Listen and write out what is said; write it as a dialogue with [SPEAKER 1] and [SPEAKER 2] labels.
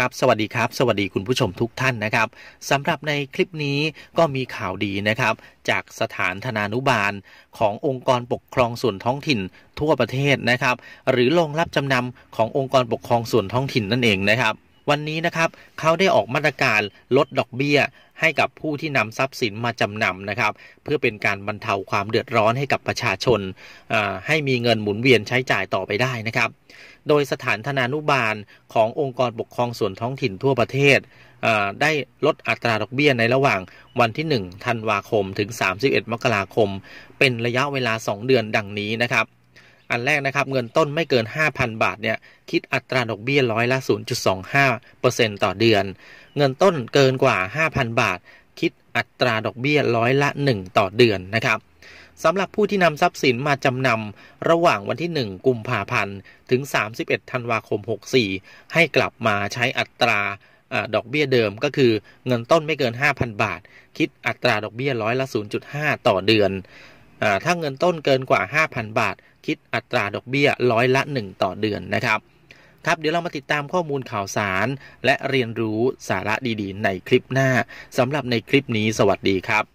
[SPEAKER 1] ครับสวัสดีครับสวัสดีคุณผู้ชมทุกท่านนะครับสำหรับในคลิปนี้ก็มีข่าวดีนะครับ จากสถานธนานุบาล ขององค์กรปกครองส่วนท้องถิ่น ทั่วประเทศนะครับ หรือโรงรับจำนำขององค์กรปกครองส่วนท้องถิ่นนั่นเองนะครับ วันนี้นะครับเขาได้ออกมาตรการลดดอกเบี้ยให้กับผู้ที่นำทรัพย์สินมาจำนำนะครับ เพื่อเป็นการบรรเทาความเดือดร้อนให้กับประชาชนให้มีเงินหมุนเวียนใช้จ่ายต่อไปได้นะครับโดยสถานธนานุบาลขององค์กรปกครองส่วนท้องถิ่นทั่วประเทศ ได้ลดอัตราดอกเบี้ยในระหว่างวันที่ 1 ธันวาคมถึง 31 มกราคม เป็นระยะเวลา 2 เดือนดังนี้นะครับอันแรกนะครับเงินต้นไม่เกิน 5,000 บาทเนี่ยคิดอัตราดอกเบี้ยร้อยละ 0.25%ต่อเดือน เงินต้นเกินกว่า 5,000 บาท คิดอัตราดอกเบี้ยร้อยละ 1 ต่อเดือนนะครับสำหรับผู้ที่นำทรัพย์สินมาจำนำระหว่างวันที่ 1กุมภาพันธ์ ถึง 31ธันวาคม 64 ให้กลับมาใช้อัตราดอกเบี้ยเดิม ก็คือเงินต้นไม่เกิน 5,000 บาท คิดอัตราดอกเบี้ยร้อยละ0.5 ต่อเดือนอถ้าเงินต้นเกินกว่า 5,000 บาท คิดอัตราดอกเบี้ยร้อยละ 1 ต่อเดือนนะครับครับ เดี๋ยวเรามาติดตามข้อมูลข่าวสารและเรียนรู้สาระดีๆ ในคลิปหน้าสำหรับในคลิปนี้สวัสดีครับ